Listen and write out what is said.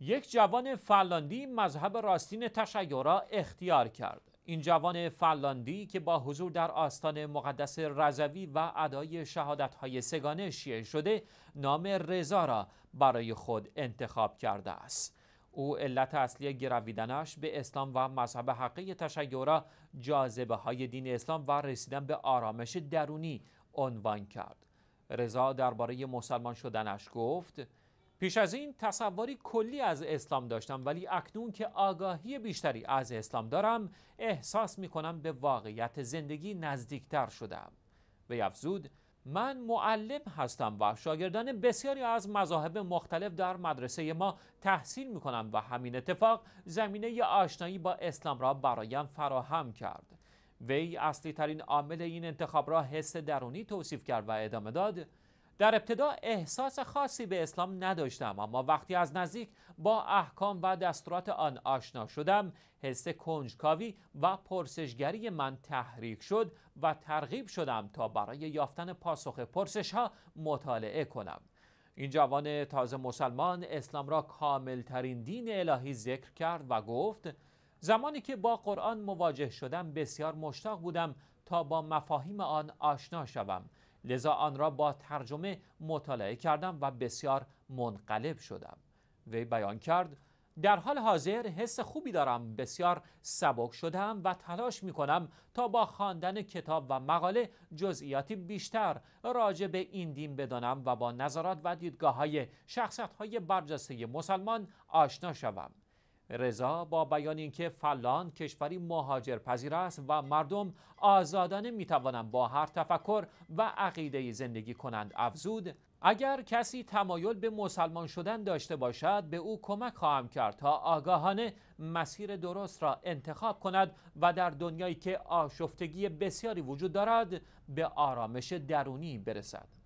یک جوان فلاندی مذهب راستین تشیع را اختیار کرد این جوان فلاندی که با حضور در آستان مقدس رضوی و ادای های سگانه شیعه شده نام رضا را برای خود انتخاب کرده است او علت اصلی گرویدنش به اسلام و مذهب حقه تشیع را جاذبه های دین اسلام و رسیدن به آرامش درونی عنوان کرد رضا درباره مسلمان شدنش گفت پیش از این تصوری کلی از اسلام داشتم ولی اکنون که آگاهی بیشتری از اسلام دارم احساس می کنم به واقعیت زندگی نزدیکتر شدم و افزود من معلم هستم و شاگردان بسیاری از مذاهب مختلف در مدرسه ما تحصیل می کنم و همین اتفاق زمینه آشنایی با اسلام را برایم فراهم کرد وی اصلی ترین عامل این انتخاب را حس درونی توصیف کرد و ادامه داد در ابتدا احساس خاصی به اسلام نداشتم اما وقتی از نزدیک با احکام و دستورات آن آشنا شدم حس کنجکاوی و پرسشگری من تحریک شد و ترغیب شدم تا برای یافتن پاسخ پرسش ها مطالعه کنم این جوان تازه مسلمان اسلام را کاملترین دین الهی ذکر کرد و گفت زمانی که با قرآن مواجه شدم بسیار مشتاق بودم تا با مفاهیم آن آشنا شوم لذا آن را با ترجمه مطالعه کردم و بسیار منقلب شدم وی بیان کرد در حال حاضر حس خوبی دارم بسیار سبک شدم و تلاش می کنم تا با خواندن کتاب و مقاله جزئیاتی بیشتر راجع به این دین بدانم و با نظرات و دیدگاه های شخصت های برجسته مسلمان آشنا شوم. رضا با بیان اینکه فلان کشوری پذیر است و مردم آزادانه می توانند با هر تفکر و عقیده زندگی کنند افزود اگر کسی تمایل به مسلمان شدن داشته باشد به او کمک خواهم کرد تا آگاهانه مسیر درست را انتخاب کند و در دنیایی که آشفتگی بسیاری وجود دارد به آرامش درونی برسد